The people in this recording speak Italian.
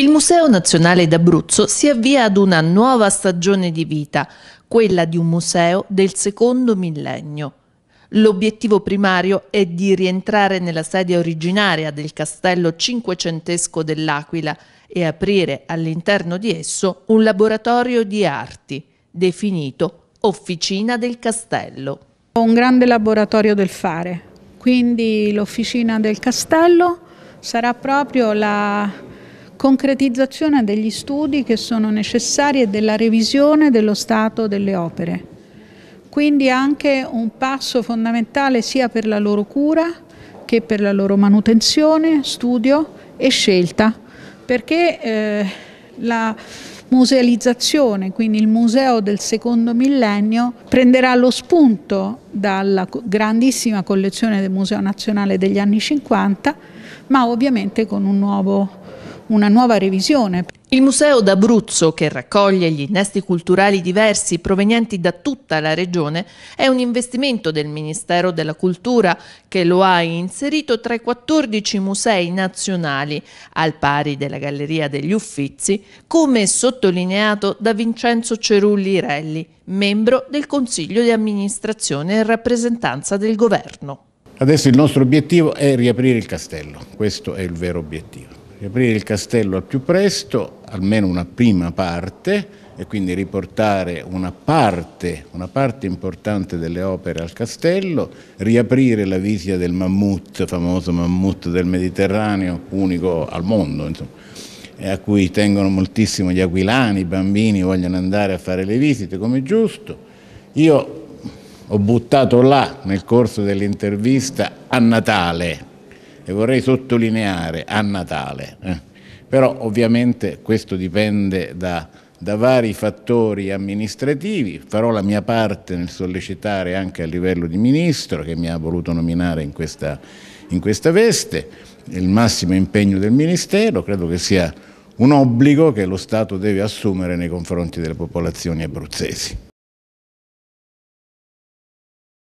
Il Museo Nazionale d'Abruzzo si avvia ad una nuova stagione di vita, quella di un museo del secondo millennio. L'obiettivo primario è di rientrare nella sedia originaria del castello cinquecentesco dell'Aquila e aprire all'interno di esso un laboratorio di arti, definito Officina del Castello. Un grande laboratorio del fare, quindi l'Officina del Castello sarà proprio la concretizzazione degli studi che sono necessari e della revisione dello stato delle opere. Quindi anche un passo fondamentale sia per la loro cura che per la loro manutenzione, studio e scelta, perché eh, la musealizzazione, quindi il museo del secondo millennio, prenderà lo spunto dalla grandissima collezione del Museo Nazionale degli anni 50, ma ovviamente con un nuovo una nuova revisione. Il Museo d'Abruzzo, che raccoglie gli innesti culturali diversi provenienti da tutta la regione, è un investimento del Ministero della Cultura che lo ha inserito tra i 14 musei nazionali, al pari della Galleria degli Uffizi, come sottolineato da Vincenzo Cerulli Relli, membro del Consiglio di amministrazione e rappresentanza del Governo. Adesso il nostro obiettivo è riaprire il castello, questo è il vero obiettivo riaprire il castello al più presto, almeno una prima parte, e quindi riportare una parte, una parte importante delle opere al castello, riaprire la visita del mammut, famoso mammut del Mediterraneo, unico al mondo, insomma a cui tengono moltissimo gli aquilani, i bambini vogliono andare a fare le visite, come giusto. Io ho buttato là nel corso dell'intervista a Natale, e vorrei sottolineare a Natale. Eh. Però ovviamente questo dipende da, da vari fattori amministrativi, farò la mia parte nel sollecitare anche a livello di Ministro che mi ha voluto nominare in questa, in questa veste, il massimo impegno del Ministero, credo che sia un obbligo che lo Stato deve assumere nei confronti delle popolazioni abruzzesi.